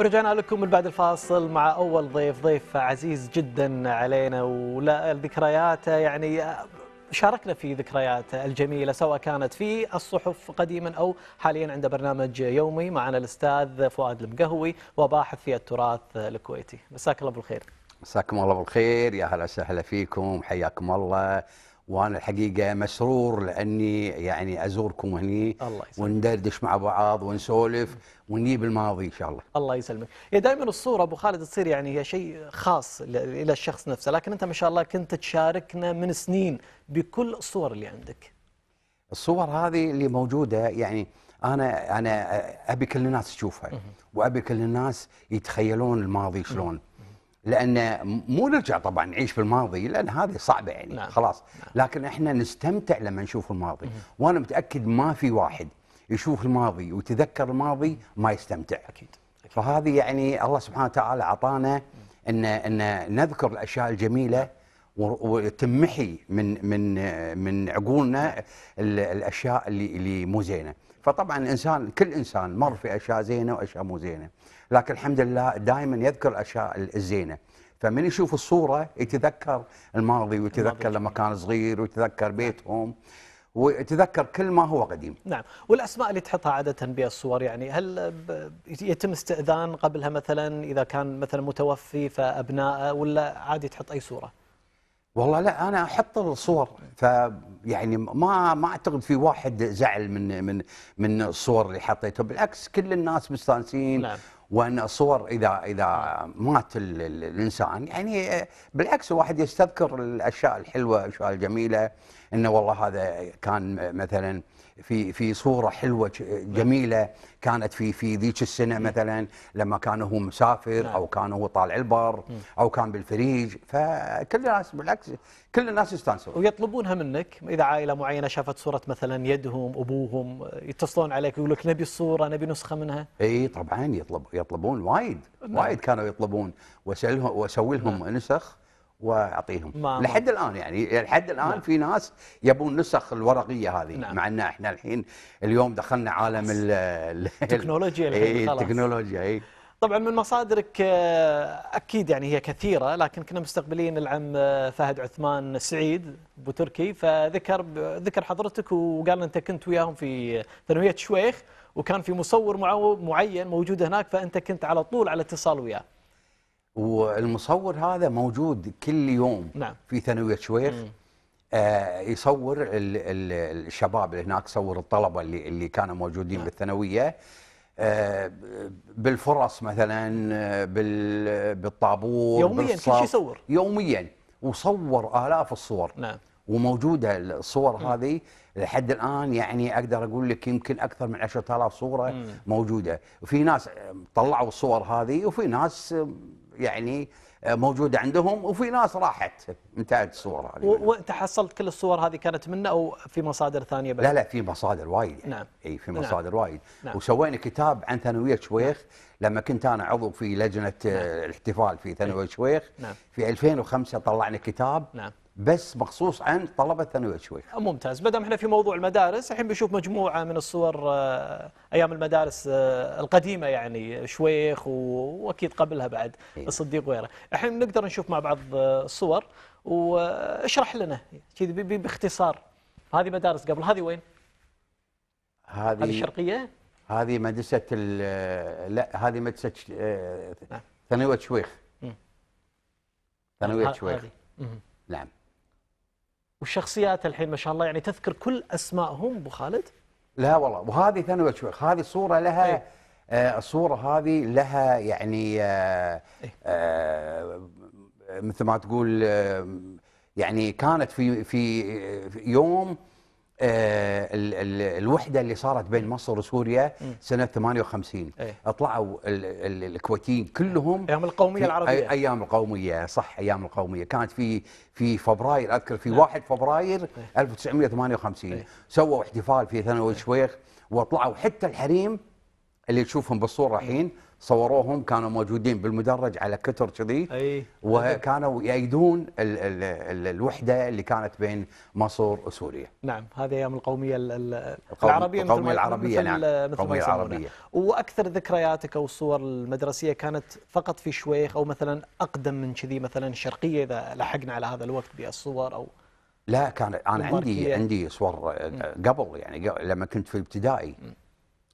ورجعنا لكم من بعد الفاصل مع اول ضيف ضيف عزيز جدا علينا ولا ذكرياته يعني شاركنا في ذكرياته الجميله سواء كانت في الصحف قديما او حاليا عند برنامج يومي معنا الاستاذ فؤاد المقهوي وباحث في التراث الكويتي مساك الله بالخير مساكم الله بالخير يا هلا وسهلا فيكم حياكم الله وانا الحقيقه مسرور لاني يعني ازوركم هني الله يسلمك وندردش مع بعض ونسولف ونجيب الماضي ان شاء الله الله يسلمك يا دائما الصوره ابو خالد تصير يعني هي شيء خاص الى الشخص نفسه لكن انت ما شاء الله كنت تشاركنا من سنين بكل الصور اللي عندك الصور هذه اللي موجوده يعني انا انا ابي كل الناس تشوفها وابي كل الناس يتخيلون الماضي شلون لان مو نرجع طبعا نعيش في الماضي لان هذه صعبه يعني نعم. خلاص نعم. لكن احنا نستمتع لما نشوف الماضي مم. وانا متاكد ما في واحد يشوف الماضي ويتذكر الماضي ما يستمتع اكيد, أكيد. فهذه يعني الله سبحانه وتعالى اعطانا ان ان نذكر الاشياء الجميله وتمحي من من من عقولنا نعم. الاشياء اللي اللي مو زينه فطبعا الانسان كل انسان مر في اشياء زينه واشياء مو زينه لكن الحمد لله دائما يذكر الاشياء الزينه فمن يشوف الصوره يتذكر الماضي ويتذكر لما كان صغير ويتذكر بيتهم وتذكر كل ما هو قديم نعم والأسماء اللي تحطها عادة بالصور يعني هل يتم استئذان قبلها مثلا إذا كان مثلا متوفي فابناءه ولا عادي تحط أي صورة والله لا انا احط الصور يعني ما ما اعتقد في واحد زعل من من من الصور اللي حطيتها بالعكس كل الناس مستانسين نعم. وان صور اذا اذا نعم. مات الانسان يعني آه، بالعكس الواحد يستذكر الاشياء الحلوه الاشياء الجميله انه والله هذا كان مثلا في في صوره حلوه جميله كانت في في ذيك السنه مثلا لما كان هو مسافر نعم. او كان هو طالع البر او كان بالفريج فكل الناس بالعكس كل الناس يستانسون ويطلبونها منك اذا عائله معينه شافت صوره مثلا يدهم ابوهم يتصلون عليك يقول لك نبي الصوره نبي نسخه منها اي طبعا يطلب يطلبون وايد نعم. وايد كانوا يطلبون واسالهم واسوي لهم نعم. نسخ واعطيهم لحد الان يعني لحد الان نعم. في ناس يبون النسخ الورقيه هذه نعم. مع ان احنا الحين اليوم دخلنا عالم التكنولوجيا إيه، الحين خلاص التكنولوجيا اي طبعا من مصادرك آه، اكيد يعني هي كثيره لكن كنا مستقبلين العم آه، فهد عثمان سعيد ابو تركي فذكر ذكر حضرتك وقال انت كنت وياهم في ثانويه شويخ وكان في مصور معين موجود هناك فانت كنت على طول على اتصال وياه. والمصور هذا موجود كل يوم نعم. في ثانويه شويخ آه يصور الـ الـ الشباب اللي هناك صور الطلبه اللي اللي كانوا موجودين نعم. بالثانويه آه بالفرص مثلا آه، بالطابور يوميا كل شيء يصور يوميا وصور الاف الصور نعم وموجوده الصور م. هذه لحد الان يعني اقدر اقول لك يمكن اكثر من 10000 صوره م. موجوده وفي ناس طلعوا الصور هذه وفي ناس يعني آه، موجوده عندهم وفي ناس راحت انتهت الصوره وانت حصلت كل الصور هذه كانت منه او في مصادر ثانيه بقى. لا لا في مصادر وايد يعني نعم اي في نعم. مصادر نعم وايد نعم وسوينا كتاب عن ثانويه شويخ نعم لما كنت انا عضو في لجنه آه، نعم الاحتفال في ثانويه نعم شويخ نعم في 2005 طلعنا كتاب نعم بس مخصوص عن طلبه ثانويه شوي ممتاز ما دام احنا في موضوع المدارس الحين بنشوف مجموعه من الصور آه، ايام المدارس آه، القديمه يعني شويخ واكيد قبلها بعد إيه. الصديق وغيره الحين نقدر نشوف مع بعض آه، الصور واشرح لنا كذي باختصار هذه مدارس قبل هذه وين هذه الشرقيه هذه مدرسه لا هذه مدرسه نعم. ثانويه شويخ ثانويه شويخ نعم والشخصيات الحين ما شاء الله يعني تذكر كل اسمائهم ابو خالد؟ لا والله وهذه ثاني شوي هذه صوره لها ايه؟ آه الصوره هذه لها يعني آه ايه؟ آه مثل ما تقول آه يعني كانت في في, آه، في يوم آه، الوحده اللي صارت بين مصر وسوريا سنه 58 أيه؟ اطلعوا الكويتيين كلهم ايام القوميه العربيه ايام القوميه صح ايام القوميه كانت في في فبراير اذكر في 1 إيه. فبراير 1958 إيه. أيه؟ سووا احتفال في ثانوي الشويخ إيه. واطلعوا حتى الحريم اللي تشوفهم بالصوره الحين صوروهم كانوا موجودين بالمدرج على كتر كذي وكانوا يأيدون ال ال ال الوحده اللي كانت بين مصر وسوريا. نعم هذه ايام القوميه العربيه القوميه العربيه مثل نعم مثل القوميه العربيه واكثر ذكرياتك او الصور المدرسيه كانت فقط في شويخ او مثلا اقدم من كذي مثلا الشرقيه اذا لحقنا على هذا الوقت بالصور او لا كان انا عندي عندي صور قبل يعني لما كنت في الابتدائي م.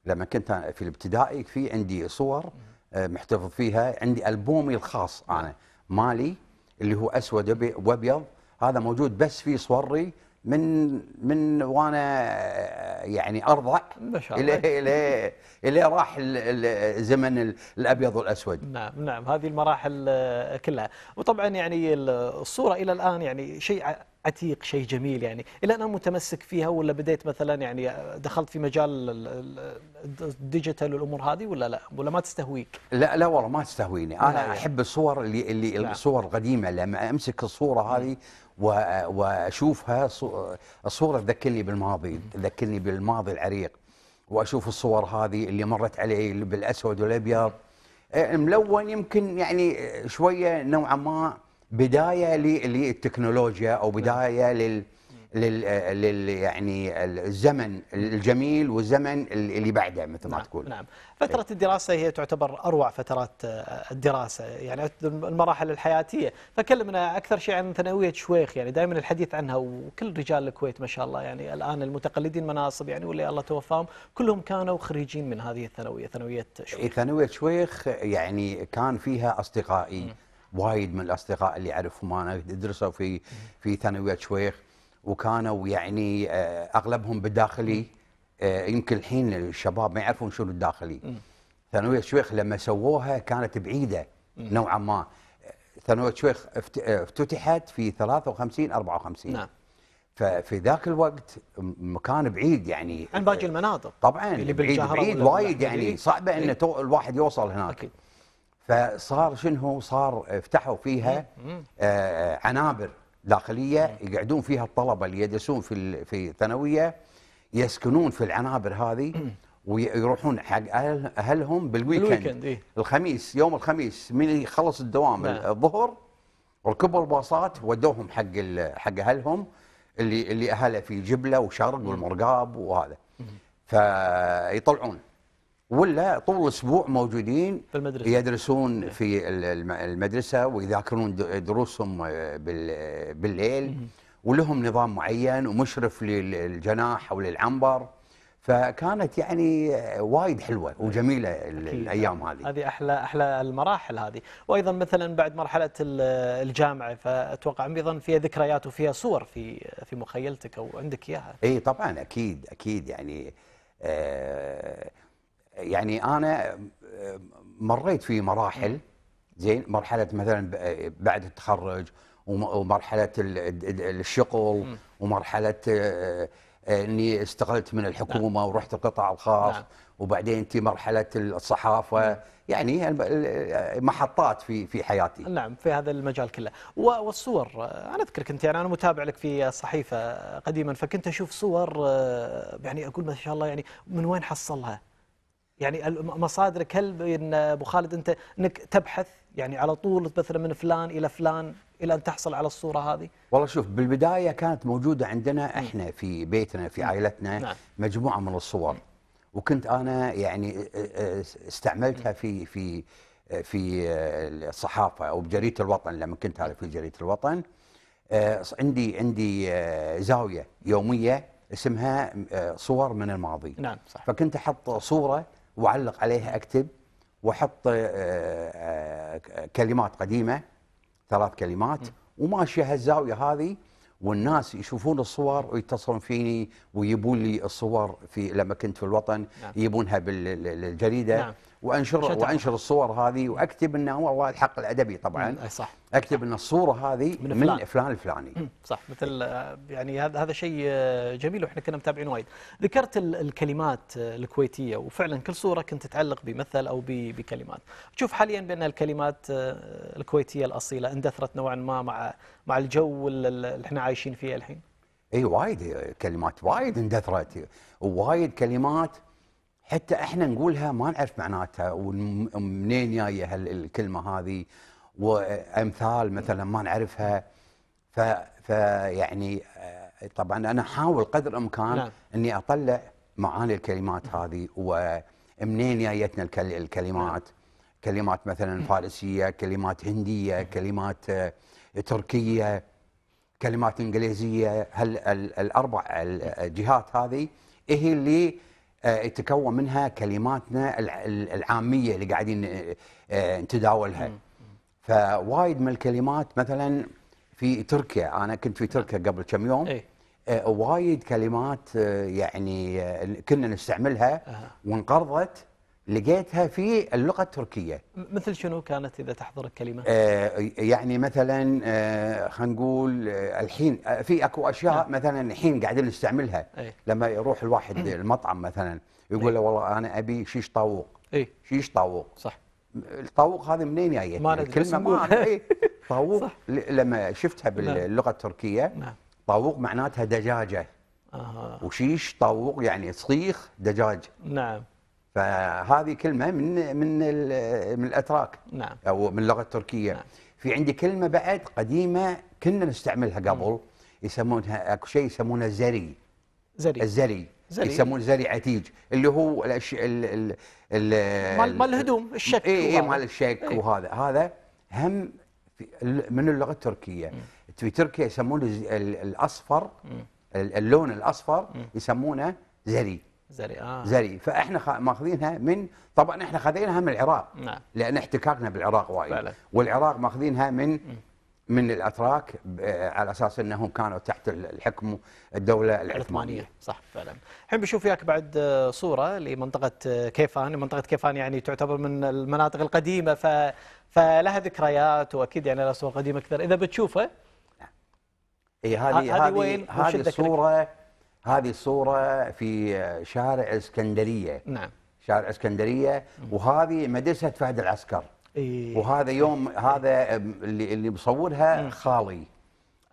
لما كنت في الابتدائي في عندي صور آه، محتفظ فيها عندي البومي الخاص انا مالي اللي هو اسود وابيض هذا موجود بس في صوري من من وانا آه، يعني ارضع ما شاء الله الى الى راح الزمن الابيض والاسود نعم نعم هذه المراحل آه، كلها وطبعا يعني الصوره الى الان يعني شيء عتيق شيء جميل يعني إلى الآن متمسك فيها ولا بديت مثلا يعني دخلت في مجال الديجيتال والأمور هذه ولا لا ولا ما تستهويك لا لا والله ما تستهويني أنا لا أحب الصور اللي, اللي لا. نعم. الصور القديمة لما أمسك الصورة هذه واشوفها الصوره تذكرني بالماضي تذكرني بالماضي العريق واشوف الصور هذه اللي مرت علي بالاسود والابيض آه، ملون يمكن يعني شويه نوعا ما بدايه للتكنولوجيا او نعم. بدايه لل لل, لل يعني الزمن الجميل والزمن اللي بعده مثل ما نعم تقول نعم فترة الدراسة هي تعتبر أروع فترات آه، الدراسة يعني المراحل الحياتية فكلمنا أكثر شيء عن ثانوية شويخ يعني دائما الحديث عنها وكل رجال الكويت ما شاء الله يعني الآن المتقلدين مناصب يعني واللي الله توفاهم كلهم كانوا خريجين من هذه الثانوية ثانوية شويخ ثانوية شويخ يعني كان فيها أصدقائي م. وايد من الاصدقاء اللي اعرفهم انا درسوا في في ثانويه شويخ وكانوا يعني آه، اغلبهم بالداخلي آه، يمكن الحين الشباب ما يعرفون شنو الداخلي ثانويه شويخ لما سووها كانت بعيده نوعا ما ثانويه شويخ آه، افتتحت في 53 54 نعم ففي ذاك الوقت مكان بعيد يعني عن باقي المناطق طبعا اللي بعيد بعيد وايد يعني صعبه ان إيه. الواحد يوصل هناك أكيد. فصار شنو صار فتحوا فيها آه عنابر داخليه يقعدون فيها الطلبه اللي يدرسون في في الثانويه يسكنون في العنابر هذه ويروحون حق اهلهم بالويكند بالويكند إيه؟ الخميس يوم الخميس من يخلص الدوام نعم. الظهر ركبوا الباصات ودوهم حق حق اهلهم اللي اللي اهله في جبله وشرق والمرقاب وهذا فيطلعون ولا طول الاسبوع موجودين في المدرسة. يدرسون في المدرسه ويذاكرون دروسهم آه، آه، بالليل ولهم نظام معين ومشرف للجناح او للعنبر فكانت يعني آه، وايد حلوه وجميله الايام هذه هذه احلى احلى المراحل هذه وايضا مثلا بعد مرحله الجامعه فاتوقع ايضا فيها ذكريات وفيها صور في في مخيلتك او عندك اياها اي طبعا اكيد اكيد يعني آه يعني انا آه، مريت في مراحل زين مرحله مثلا بعد التخرج ومرحله الشغل ومرحله آه، آه، اني استقلت من الحكومه نعم. ورحت القطاع الخاص نعم. وبعدين انت مرحله الصحافه يعني محطات في في حياتي نعم في هذا المجال كله والصور انا اذكرك انت يعني انا متابع لك في الصحيفه قديما فكنت اشوف صور يعني اقول ما شاء الله يعني من وين حصلها يعني مصادرك هل ان ابو خالد انت انك تبحث يعني على طول مثلا من فلان الى فلان الى ان تحصل على الصوره هذه؟ والله شوف بالبدايه كانت موجوده عندنا احنا في بيتنا في عائلتنا نعم. مجموعه من الصور وكنت انا يعني استعملتها في في في آه، الصحافه او بجريده الوطن لما كنت انا في جريده الوطن آه، عندي عندي آه، زاويه يوميه اسمها صور من الماضي نعم صح. فكنت احط صوره واعلق عليها اكتب واحط آه، آه، كلمات قديمه ثلاث كلمات وماشيه هالزاويه هذه والناس يشوفون الصور ويتصلون فيني ويجيبون لي الصور في لما كنت في الوطن نعم. يجيبونها بالجريده نعم. وانشر شترها. وانشر الصور هذه واكتب انه والله الحق الادبي طبعا صح اكتب ان الصوره هذه من فلان, من فلان الفلاني صح مثل آه، يعني هذا هذا شيء آه، جميل واحنا كنا متابعين وايد ذكرت الكلمات آه، الكويتيه وفعلا كل صوره كنت تعلق بمثل او بكلمات تشوف حاليا بان الكلمات الكويتيه الاصيله اندثرت نوعا ما مع مع الجو اللي احنا عايشين فيه الحين اي وايد كلمات وايد اندثرت وايد كلمات حتى احنا نقولها ما نعرف معناتها ومنين جايه الكلمه هذه وامثال مثلا ما نعرفها ف فيعني آه، طبعا انا احاول قدر الامكان نعم. اني اطلع معاني الكلمات نعم. هذه ومنين جايتنا الكلمات نعم. كلمات مثلا فارسيه، كلمات هنديه، كلمات آه، تركيه، كلمات انجليزيه، هل الاربع الجهات هذه هي اللي آه، تكون منها كلماتنا العاميه اللي قاعدين آه، آه، نتداولها فوايد من الكلمات مثلا في تركيا انا كنت في تركيا قبل كم يوم إيه. وايد كلمات يعني كنا نستعملها وانقرضت لقيتها في اللغة التركية مثل شنو كانت إذا تحضرك كلمة؟ آه يعني مثلا آه خلينا نقول آه الحين آه في أكو أشياء نعم. مثلا الحين قاعدين نستعملها ايه؟ لما يروح الواحد إيه. المطعم مثلا يقول إيه. له والله أنا أبي شيش طاووق أي. شيش طاووق صح الطاووق هذه منين جاية؟ ما الكلمة ما إيه طاووق لما شفتها نعم. باللغة التركية نعم. طاووق معناتها دجاجة آه. وشيش طاووق يعني صيخ دجاج نعم فهذه كلمه من من من الاتراك نعم او من اللغه التركيه نعم. في عندي كلمه بعد قديمه كنا نستعملها قبل م. يسمونها اكو شيء يسمونه زري زري الزري زري يسمون زري عتيج اللي هو الأش... ال... ال... ال... مال, مال الهدوم الشك اي اي مال الشك إيه. وهذا هذا هم من اللغه التركيه م. في تركيا يسمونه الاصفر اللون الاصفر يسمونه زري زري آه. زري فاحنا ماخذينها من طبعا احنا خذيناها من العراق نعم. لان احتكاكنا بالعراق وايد فعلا. والعراق ماخذينها من م. من الاتراك على اساس انهم كانوا تحت الحكم الدوله العثمانيه. العثمانيه صح فعلا. الحين بشوف وياك بعد آه، صوره لمنطقه آه، كيفان، منطقه كيفان يعني تعتبر من المناطق القديمه ف فلها ذكريات واكيد يعني لها صور قديمه اكثر اذا بتشوفه نعم. اي آه، هذه هذه هذه الصوره هذه الصورة في شارع اسكندرية نعم شارع اسكندرية وهذه مدرسة فهد العسكر إيه وهذا يوم إيه هذا اللي اللي مصورها خالي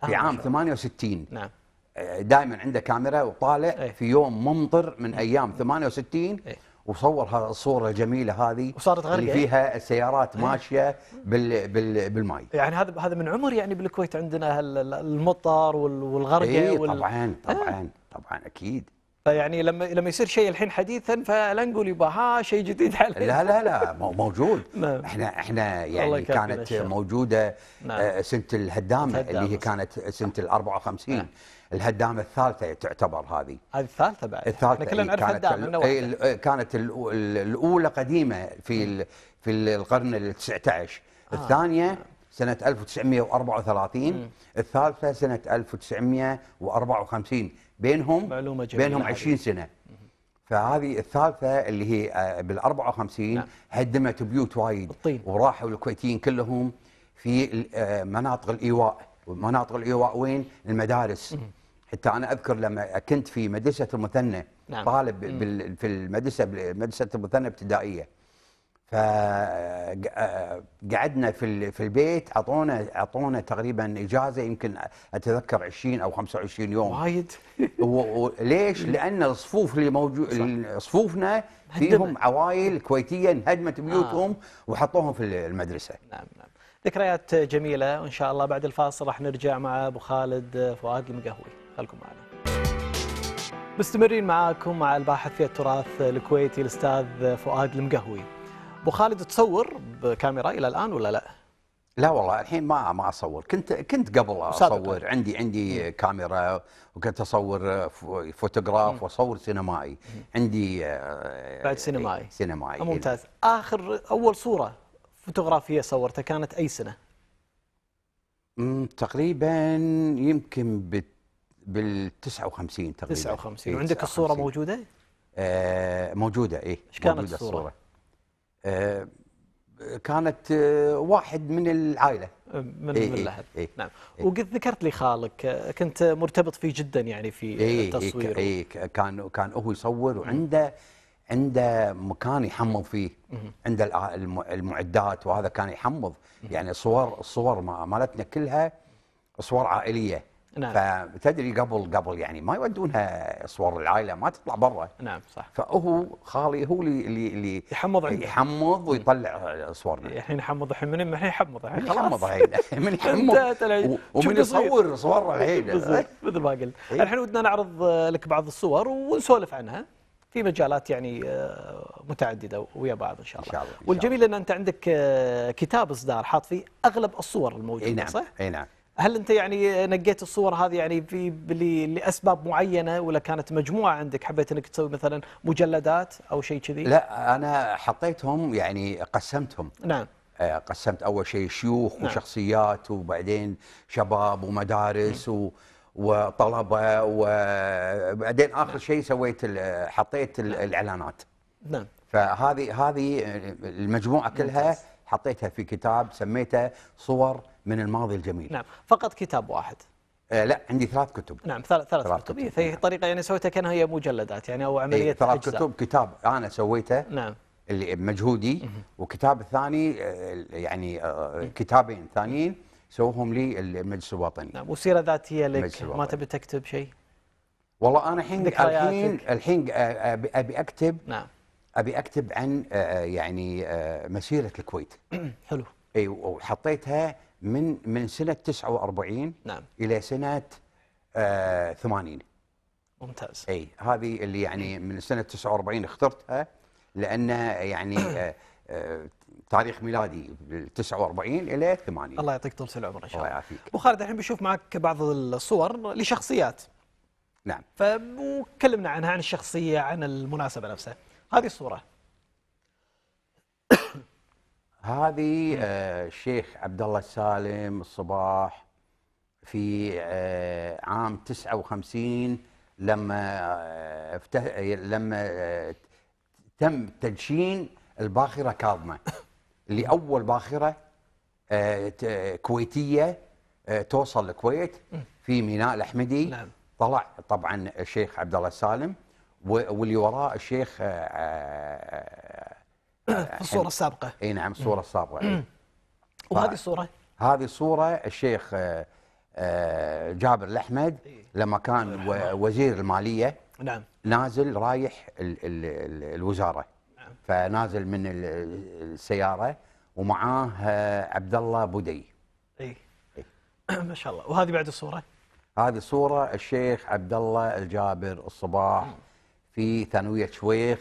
في آه. عام 68 نعم آه، دائما عنده كاميرا وطالع إيه في يوم ممطر من ايام 68 إيه وصور هذه الصوره الجميله هذه وصارت غرقه اللي إيه. فيها السيارات إيه. ماشيه بال بال بالماي يعني هذا هذا من عمر يعني بالكويت عندنا المطر والغرقه إيه طبعا طبعا آه. طبعا اكيد يعني لما لما يصير شيء الحين حديثا فلا نقول يبا ها شيء جديد علينا لا لا لا موجود نعم. احنا احنا يعني كانت موجوده آه، نعم. سنه الهدامه اللي هي كانت سنه ال 54 نعم. الهدامه الثالثه تعتبر هذه هذه الثالثه بعد الثالثه احنا كلنا نعرف الهدامه ال... كانت الاولى قديمه في نعم. في القرن ال 19 آه. الثانيه نعم. سنه 1934 الثالثه سنه 1954 بينهم معلومة جميلة بينهم 20 نعم. سنه فهذه الثالثه اللي هي آه، بال 54 نعم. هدمت بيوت وايد بالطين. وراحوا الكويتيين كلهم في آه، مناطق الايواء ومناطق الايواء وين المدارس حتى انا اذكر لما كنت في مدرسه المثنى نعم. طالب في المدرسه مدرسه المثنى ابتدائيه فقعدنا في في البيت اعطونا اعطونا تقريبا اجازه يمكن اتذكر 20 او 25 يوم وايد وليش؟ لان الصفوف اللي موجود صفوفنا فيهم عوائل كويتيه انهدمت بيوتهم آه. وحطوهم في المدرسه نعم نعم ذكريات جميله وان شاء الله بعد الفاصل راح نرجع مع ابو خالد فؤاد المقهوي خلكم معنا مستمرين معاكم مع الباحث في التراث الكويتي الاستاذ فؤاد المقهوي ابو خالد تصور بكاميرا الى الان ولا لا؟ لا والله الحين ما ما اصور كنت كنت قبل اصور سابقا. عندي عندي كاميرا وكنت اصور فوتوغراف واصور سينمائي عندي آه، بعد سينمائي إيه، سينمائي ممتاز اخر اول صوره فوتوغرافيه صورتها كانت اي سنه؟ تقريبا يمكن بال 59 تقريبا 59 إيه، وعندك الصوره موجوده؟ آه موجوده اي ايش كانت الصورة؟, الصورة آه، كانت آه، واحد من العائله آه، من إيه من إيه، لهب إيه نعم إيه وقد ذكرت لي خالك كنت مرتبط فيه جدا يعني في إيه, إيه، التصوير إيه و... كان كان هو يصور وعنده عنده مكان يحمض فيه عنده المعدات وهذا كان يحمض يعني صور الصور مالتنا كلها صور عائليه نعم. فتدري قبل قبل يعني ما يودونها صور العائله ما تطلع برا نعم صح فهو خالي هو اللي اللي يحمض عنده يحمض ويطلع صورنا يعني الحين يحمض الحين من الحين يحمض الحين يحمض الحين من يحمض ومن يصور صور الحين مثل ما قلت إيه. الحين ودنا نعرض لك بعض الصور ونسولف عنها في مجالات يعني آه، متعدده ويا بعض ان شاء الله, إن شاء الله. والجميل ان انت عندك آه، كتاب اصدار حاط فيه اغلب الصور الموجوده إيه نعم. صح؟ اي نعم هل انت يعني نقيت الصور هذه يعني في لاسباب معينه ولا كانت مجموعه عندك حبيت انك تسوي مثلا مجلدات او شيء كذي؟ لا انا حطيتهم يعني قسمتهم نعم آه، قسمت اول شيء شيوخ نعم. وشخصيات وبعدين شباب ومدارس و وطلبه وبعدين اخر نعم. شيء سويت حطيت نعم. الاعلانات نعم فهذه هذه آه، المجموعه كلها حطيتها في كتاب سميته صور من الماضي الجميل نعم فقط كتاب واحد آه لا عندي ثلاث كتب نعم ثلاث ثلاث, ثلاث كتب, كتب. فهي نعم. طريقه يعني سويتها كانها هي مجلدات يعني او عمليه إيه ثلاث أجزاء. كتب كتاب انا سويته نعم اللي بمجهودي وكتاب الثاني آه، يعني آه، كتابين ثانيين سووهم لي المجلس الوطني نعم وسيره ذاتيه لك ما تبي تكتب شيء والله انا الحين الحين الحين آه، أبي اكتب نعم ابي اكتب عن يعني مسيره الكويت حلو اي وحطيتها من من سنه 49 نعم الى سنه آه 80 ممتاز اي هذه اللي يعني من سنه 49 اخترتها لان يعني آه آه تاريخ ميلادي 49 الى 80 الله يعطيك طول العمر ان شاء الله الله يعافيك ابو خالد الحين بشوف معك بعض الصور لشخصيات نعم فكلمنا عنها عن الشخصيه عن المناسبه نفسها هذه الصوره هذه الشيخ آه، عبد الله السالم الصباح في آه، عام 59 لما آه، افتح لما تم تدشين الباخره كاظمه اللي اول باخره كويتيه توصل الكويت في ميناء الاحمدي نعم. طلع طبعا الشيخ عبد الله السالم واللي وراء الشيخ في الصورة السابقة اي نعم الصورة السابقة وهذه الصورة هذه الصورة الشيخ آه، آه، جابر الأحمد لما كان وزير المالية نعم نازل رايح الـ الـ الـ الوزارة نعم. فنازل من السيارة ومعاه آه، عبد الله بودي اي ما شاء الله وهذه بعد الصورة هذه صورة الشيخ عبد الله الجابر الصباح في ثانوية شويخ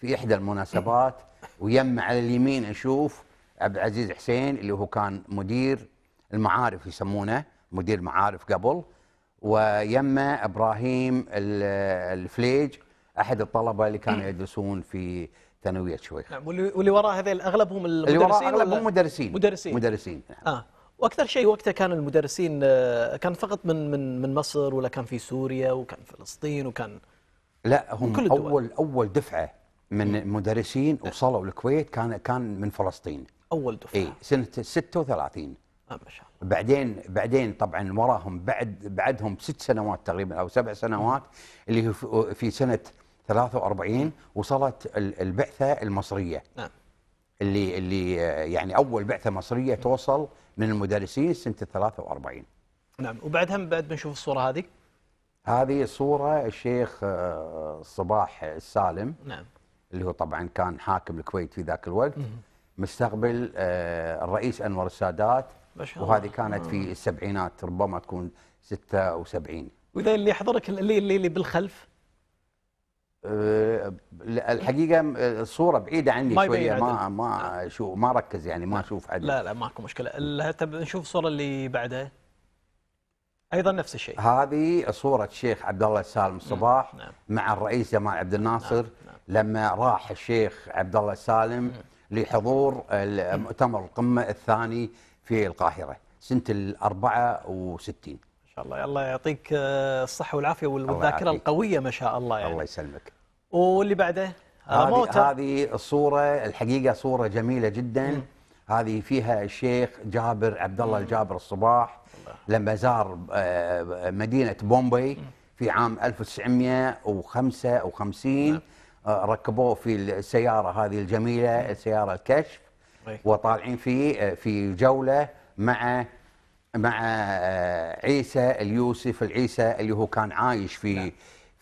في احدى المناسبات ويم على اليمين اشوف عبد العزيز حسين اللي هو كان مدير المعارف يسمونه مدير معارف قبل ويمه ابراهيم الفليج احد الطلبه اللي كانوا يدرسون في ثانويه شويخ نعم واللي وراه هذول اغلبهم المدرسين اللي اغلبهم مدرسين مدرسين مدرسين نعم. اه واكثر شيء وقتها كان المدرسين آه، كان فقط من من من مصر ولا كان في سوريا وكان فلسطين وكان لا هم اول اول دفعه من مدرسين إيه. وصلوا الكويت كان كان من فلسطين اول دفعه اي سنه 36 آه، ما شاء الله بعدين بعدين طبعا وراهم بعد بعدهم ست سنوات تقريبا او سبع سنوات اللي في سنه 43 وصلت البعثه المصريه نعم اللي اللي آه، يعني اول بعثه مصريه توصل من المدرسين سنه 43 نعم وبعدها بعد بنشوف الصوره هذه هذه صوره الشيخ آه، صباح السالم نعم اللي هو طبعا كان حاكم الكويت في ذاك الوقت مستقبل آه، الرئيس انور السادات وهذه كانت في السبعينات ربما تكون 76 واذا اللي يحضرك اللي اللي بالخلف آه، الحقيقه الصوره بعيده عني ما شويه ما عدل. ما شو ما ركز يعني ما اشوف عدل لا لا ماكو مشكله نشوف الصوره اللي بعدها ايضا نفس الشيء هذه صوره الشيخ عبد الله السالم الصباح نعم. نعم. مع الرئيس جمال عبد الناصر نعم. نعم. لما راح الشيخ عبد الله السالم نعم. لحضور مؤتمر نعم. القمه الثاني في القاهره سنه ال 64 شاء الله الله يعطيك آه، الصحة والعافية والذاكرة القوية ما شاء الله يعني الله يسلمك واللي بعده آه، هذه هذه الصورة الحقيقة صورة جميلة جدا مم. هذه فيها الشيخ جابر عبد الله الجابر الصباح لما زار آه، مدينه بومبي في عام 1955 نعم. آه، ركبوه في السياره هذه الجميله سياره الكشف طيب. وطالعين في آه، في جوله مع مع عيسى اليوسف العيسى اللي هو كان عايش في نعم.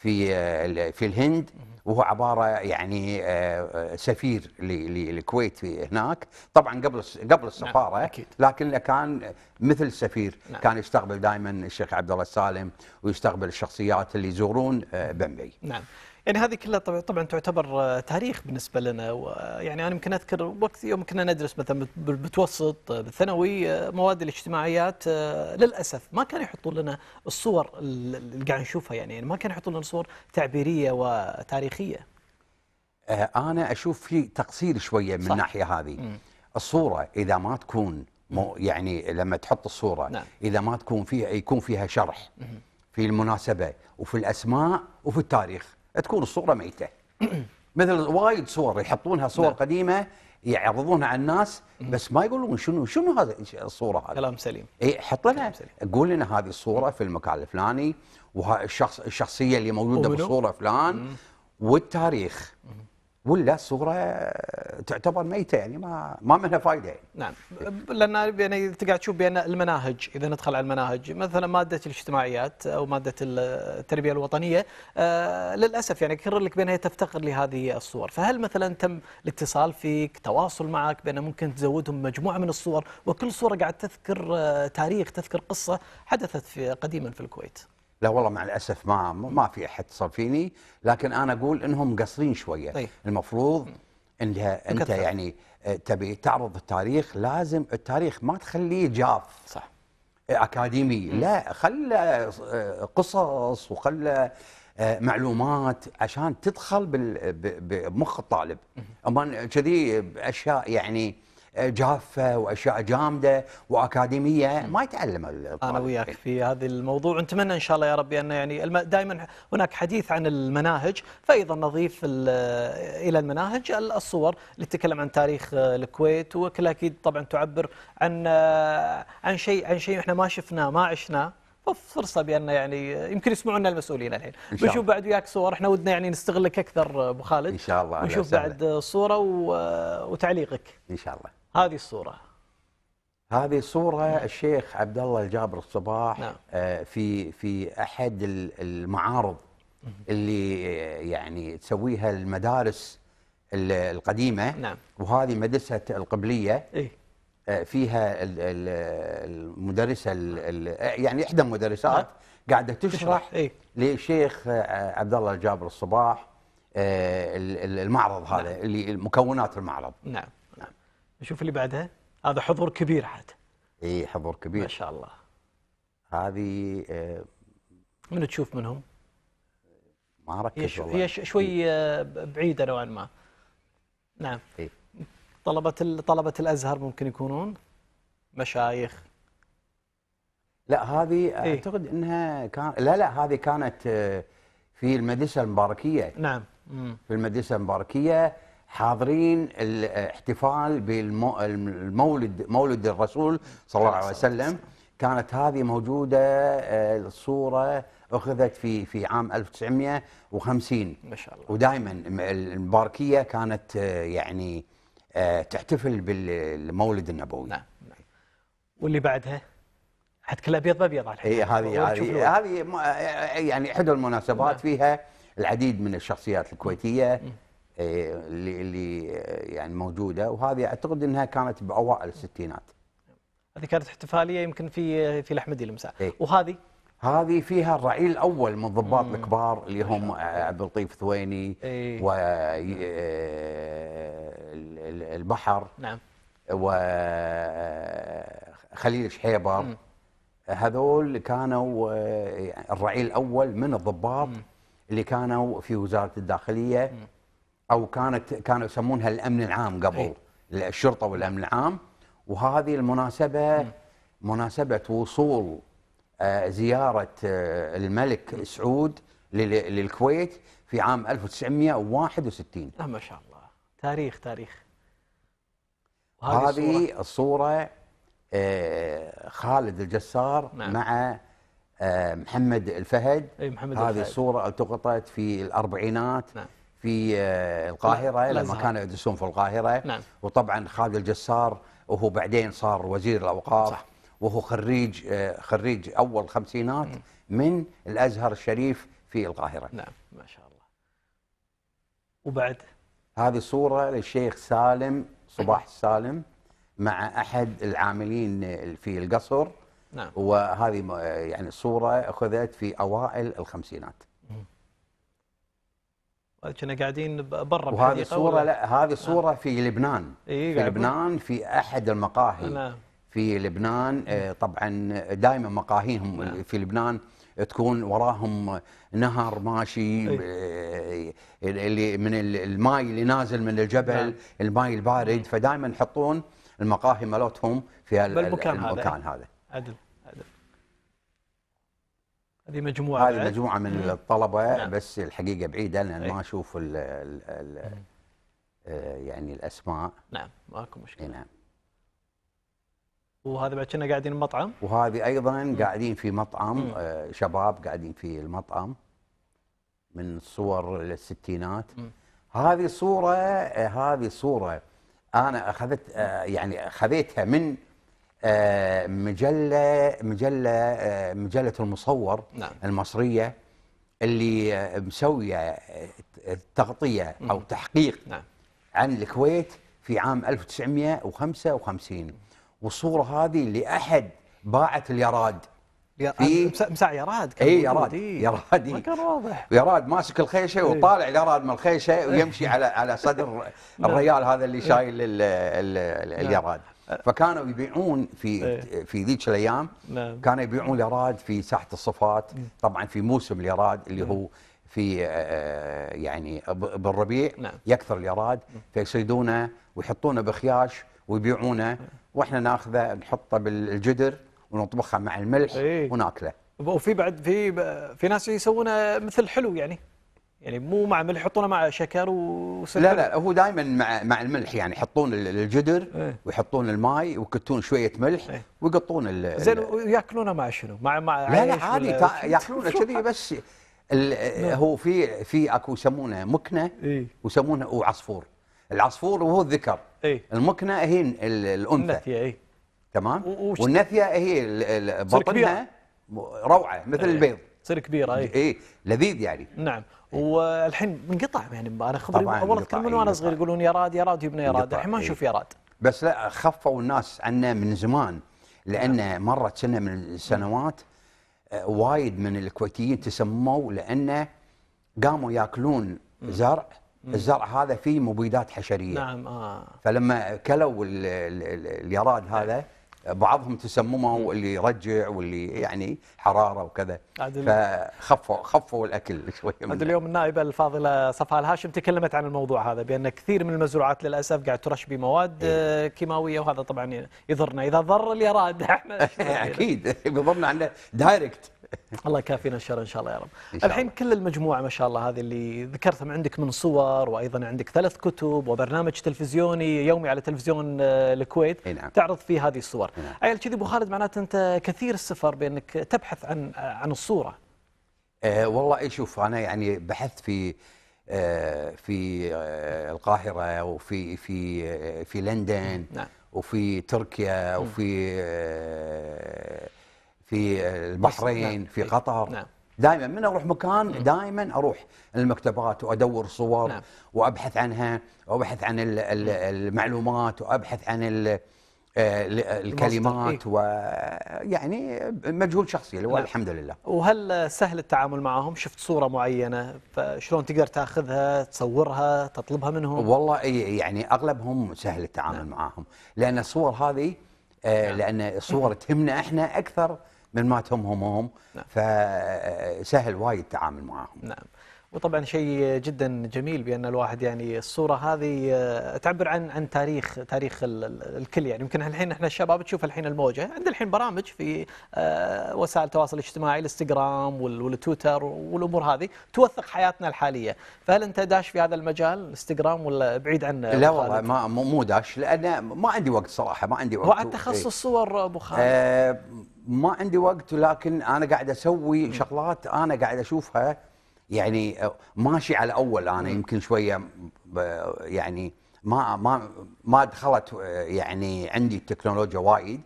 في في الهند وهو عباره يعني آه، سفير للكويت هناك طبعا قبل قبل نعم، السفاره لكن كان مثل السفير نعم. كان يستقبل دائما الشيخ عبد الله السالم ويستقبل الشخصيات اللي يزورون آه، بمبي نعم يعني هذه كلها طبعا تعتبر تاريخ بالنسبه لنا ويعني انا يمكن اذكر وقت يوم كنا ندرس مثلا بالمتوسط بالثانوي مواد الاجتماعيات للاسف ما كانوا يحطون لنا الصور اللي قاعد نشوفها يعني،, يعني, ما كانوا يحطون لنا صور تعبيريه وتاريخيه. آه، انا اشوف في تقصير شويه من الناحيه هذه. م. الصوره اذا ما تكون مو يعني لما تحط الصوره نعم. اذا ما تكون فيها يكون فيها شرح في المناسبه وفي الاسماء وفي التاريخ تكون الصوره ميته مثل وايد صور يحطونها صور نعم. قديمه يعرضونها على الناس بس ما يقولون شنو شنو هذا الصوره هذه كلام سليم اي حط لنا قول لنا هذه الصوره في المكان الفلاني الشخص الشخصيه اللي موجوده بالصوره فلان والتاريخ ولا الصوره تعتبر ميته يعني ما ما منها فائده يعني. نعم لان يعني انت قاعد تشوف بان المناهج اذا ندخل على المناهج مثلا ماده الاجتماعيات او ماده التربيه الوطنيه آه، للاسف يعني كرر لك بانها تفتقر لهذه الصور، فهل مثلا تم الاتصال فيك، تواصل معك بان ممكن تزودهم مجموعه من الصور وكل صوره قاعد تذكر آه، تاريخ، تذكر قصه حدثت في قديما في الكويت. لا والله مع الاسف ما ما في احد اتصل فيني لكن انا اقول انهم مقصرين شويه طيب. المفروض ان انت يعني آه، تبي تعرض التاريخ لازم التاريخ ما تخليه جاف صح اكاديمي م. لا خله آه، قصص وخله آه، معلومات عشان تدخل بمخ الطالب اما كذي اشياء يعني آه، جافه واشياء جامده واكاديميه ما يتعلم الطالب. انا وياك في هذا الموضوع ونتمنى ان شاء الله يا رب ان يعني دائما هناك حديث عن المناهج فايضا نضيف آه، الى المناهج الصور اللي تتكلم عن تاريخ آه، الكويت وكلها اكيد طبعا تعبر عن عن شيء عن شيء احنا ما شفناه ما عشناه فرصه بان يعني يمكن يسمعونا المسؤولين الحين بنشوف بعد وياك صور احنا ودنا يعني نستغلك اكثر ابو خالد ان شاء الله ونشوف بعد صوره و... وتعليقك ان شاء الله هذه الصورة هذه صورة نعم. الشيخ عبد الله الجابر الصباح نعم. آه، في في أحد المعارض اللي آه، يعني تسويها المدارس القديمة نعم. وهذه مدرسة القبلية إيه؟ آه، فيها المدرسة يعني إحدى المدرسات نعم. قاعدة تشرح إيه؟ للشيخ عبد الله الجابر الصباح المعرض هذا نعم. اللي مكونات المعرض نعم نشوف اللي بعدها هذا حضور كبير عاد اي حضور كبير ما شاء الله هذه آه من تشوف منهم؟ ما ركز والله هي شوي آه، بعيده نوعا ما نعم اي طلبه طلبه الازهر ممكن يكونون مشايخ لا هذه إيه؟ اعتقد انها كان لا لا هذه كانت آه، في المدرسه المباركيه نعم في المدرسه المباركيه حاضرين الاحتفال بالمولد مولد الرسول صلى الله عليه وسلم كانت هذه موجوده آه، الصوره اخذت في في عام 1950 ما شاء الله ودائما المباركيه كانت آه، يعني آه، تحتفل بالمولد النبوي نعم, نعم. واللي بعدها حتى كل ابيض ابيض على اي هذه هذه يعني احدى المناسبات نعم. فيها العديد من الشخصيات الكويتيه اللي اللي يعني موجوده وهذه اعتقد انها كانت باوائل الستينات. هذه كانت احتفاليه يمكن في في الاحمدي المساء إيه؟ وهذه هذه فيها الرعيل الاول من الضباط الكبار اللي هم عبد اللطيف ثويني إيه؟ و نعم. البحر نعم و خليل شحيبر هذول كانوا يعني الرعيل الاول من الضباط اللي كانوا في وزاره الداخليه مم. او كانت كانوا يسمونها الامن العام قبل أي. الشرطه والامن العام وهذه المناسبه م. مناسبه وصول آه، زياره آه، الملك سعود للكويت في عام 1961 آه، ما شاء الله تاريخ تاريخ هذه الصورة الصوره خالد الجسار نعم. مع محمد الفهد أي محمد هذه الفهد. الصورة التقطت في الأربعينات نعم. في آه، القاهرة لما كانوا يدرسون في القاهرة نعم. وطبعا خالد الجسار وهو بعدين صار وزير الأوقاف صح. وهو خريج آه، خريج أول خمسينات م. من الأزهر الشريف في القاهرة نعم ما شاء الله وبعد هذه صورة للشيخ سالم صباح السالم مع أحد العاملين في القصر نعم. وهذه يعني صورة أخذت في أوائل الخمسينات كنا قاعدين برا وهذه صوره لا هذه نعم. صوره في لبنان إيه في لبنان في احد المقاهي نعم. في لبنان آه، طبعا دائما مقاهيهم نعم. في لبنان تكون وراهم نهر ماشي إيه. آه، اللي من الماي اللي نازل من الجبل نعم. الماي البارد نعم. فدائما يحطون المقاهي مالتهم في المكان هذا, هذا. عدل هذه مجموعه هذه مجموعه من مم. الطلبه نعم. بس الحقيقه بعيده لان ما إيه. اشوف الـ الـ الـ آه، يعني الاسماء نعم ماكو مشكله نعم وهذا بعد كنا قاعدين بمطعم وهذه ايضا مم. قاعدين في مطعم مم. آه شباب قاعدين في المطعم من صور الستينات مم. هذه صوره آه هذه صوره انا اخذت آه يعني اخذتها من آه، مجله مجله آه، مجله المصور نعم. المصريه اللي آه، مسويه تغطيه او تحقيق نعم. عن الكويت في عام 1955 والصوره هذه لاحد باعة اليراد في مساع يراد كان اي يراد إيه. يراد إيه. ما كان واضح يراد ماسك الخيشه إيه. وطالع يراد من الخيشه ويمشي على على صدر نعم. الريال هذا اللي شايل نعم. اليراد فكانوا يبيعون في ايه في ذيك الايام نعم كانوا يبيعون الاراد في ساحه الصفات طبعا في موسم اليراد اللي هو في آه، آه، يعني بالربيع نعم يكثر اليراد فيصيدونه ويحطونه بخياش ويبيعونه واحنا ناخذه نحطه بالجدر ونطبخه مع الملح ايه وناكله وفي بعد في في ناس يسوونه مثل حلو يعني يعني مو مع ملح يحطونه مع شكر وسكر لا لا هو دائما مع مع الملح يعني يحطون الجدر ايه؟ ويحطون الماي ويكتون شويه ملح ايه؟ ويقطون ال زين وياكلونه مع شنو؟ مع مع لا لا عادي ياكلونه كذي بس نعم. هو في في اكو يسمونه مكنه ايه؟ ويسمونه وعصفور العصفور وهو الذكر ايه؟ المكنه هي الانثى ايه؟ تمام والنثيه هي بطنها روعه مثل ايه؟ البيض تصير كبيره اي ايه لذيذ يعني نعم والحين انقطع يعني انا خبري اول من إيه، وانا صغير يقولون يا راد يا راد يبنى يا راد الحين ما إيه. نشوف يا راد بس لا خفوا الناس عنا من زمان لان نعم. مرت سنه من السنوات آه، وايد من الكويتيين تسموا لانه قاموا ياكلون زرع الزرع هذا فيه مبيدات حشريه نعم آه. فلما كلوا اليراد هذا بعضهم تسممه اللي يرجع واللي يعني حراره وكذا فخفوا خفوا الاكل شويه من اليوم النائبه الفاضله صفاء الهاشم تكلمت عن الموضوع هذا بان كثير من المزروعات للاسف قاعد ترش بمواد إيه؟ آه، كيماويه وهذا طبعا يضرنا اذا ضر اللي اراد احنا اكيد بيضرنا عندنا دايركت الله يكافينا الشر ان شاء الله يا رب. الله. الحين كل المجموعه ما شاء الله هذه اللي ذكرتها من عندك من صور وايضا عندك ثلاث كتب وبرنامج تلفزيوني يومي على تلفزيون آه، الكويت نعم. تعرض فيه هذه الصور. نعم. عيل كذي ابو خالد معناته انت كثير السفر بانك تبحث عن آه، عن الصوره. أه والله شوف انا يعني بحثت في أه في أه القاهره وفي في آه، في لندن نعم. وفي تركيا وفي أه في البحرين نعم. في قطر نعم. دائما من اروح مكان نعم. دائما اروح المكتبات وادور صور نعم. وابحث عنها وابحث عن نعم. المعلومات وابحث عن آه، الكلمات إيه. ويعني مجهود شخصي اللي هو نعم. الحمد لله وهل سهل التعامل معهم شفت صوره معينه فشلون تقدر تاخذها تصورها تطلبها منهم والله يعني اغلبهم سهل التعامل نعم. معاهم لان الصور هذه آه، نعم. لان الصور تهمنا احنا اكثر من ماتهم هم هم نعم. فسهل وايد التعامل معاهم نعم وطبعا شيء جدا جميل بان الواحد يعني الصوره هذه آه، تعبر عن عن تاريخ تاريخ الكل يعني يمكن الحين احنا الشباب تشوف الحين الموجه عند الحين برامج في آه، وسائل التواصل الاجتماعي الانستغرام والتويتر والامور هذه توثق حياتنا الحاليه فهل انت داش في هذا المجال انستغرام ولا بعيد عن لا والله ما مو داش لان ما عندي وقت صراحه ما عندي وقت وعن تخصص ايه صور ابو خالد أه ما عندي وقت لكن انا قاعد اسوي شغلات انا قاعد اشوفها يعني ماشي على اول انا يمكن شويه يعني ما ما ما دخلت يعني عندي التكنولوجيا وايد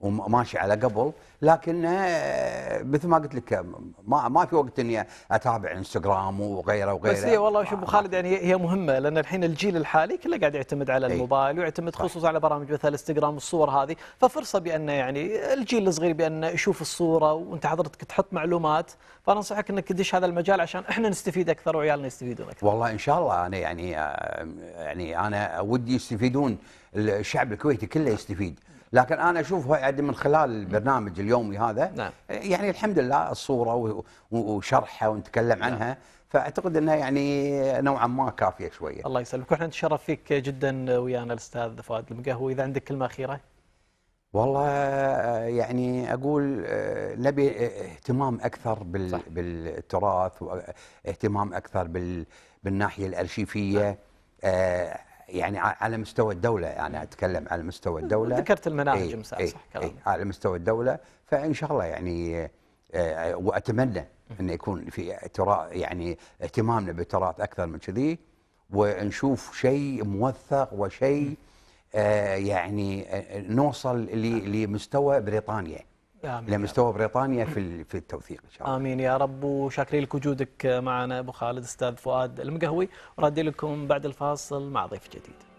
وماشي على قبل لكن آه، مثل ما قلت لك آه، ما ما في وقت اني اتابع انستغرام وغيره وغيره بس هي والله شوف ابو خالد يعني هي مهمه لان الحين الجيل الحالي كله قاعد يعتمد على الموبايل ويعتمد خصوصا على برامج مثل انستغرام والصور هذه ففرصه بان يعني الجيل الصغير بان يشوف الصوره وانت حضرتك تحط معلومات فانصحك انك تدش هذا المجال عشان احنا نستفيد اكثر وعيالنا يستفيدون اكثر والله ان شاء الله انا يعني آه، يعني انا ودي يستفيدون الشعب الكويتي كله يستفيد لكن انا اشوفه يعني من خلال البرنامج اليومي هذا نعم. يعني الحمد لله الصوره وشرحها ونتكلم نعم. عنها نعم. فاعتقد انها يعني نوعا ما كافيه شويه. الله يسلمك واحنا نتشرف فيك جدا ويانا الاستاذ فؤاد المقهوي اذا عندك كلمه اخيره. والله يعني اقول نبي اهتمام اكثر بال صح. بالتراث واهتمام اكثر بال بالناحيه الارشيفيه نعم. آه، يعني على مستوى الدولة يعني أتكلم على مستوى الدولة ذكرت المناهج ايه مساء إيه، صح كلامي ايه على مستوى الدولة فإن شاء الله يعني آه، آه، وأتمنى أن يكون في يعني اهتمامنا بالتراث أكثر من كذي ونشوف شيء موثق وشيء آه، يعني نوصل نعم. لمستوى بريطانيا آمين مستوى بريطانيا في في التوثيق ان شاء الله امين يا رب وشاكرين لك وجودك معنا ابو خالد استاذ فؤاد المقهوي وردي لكم بعد الفاصل مع ضيف جديد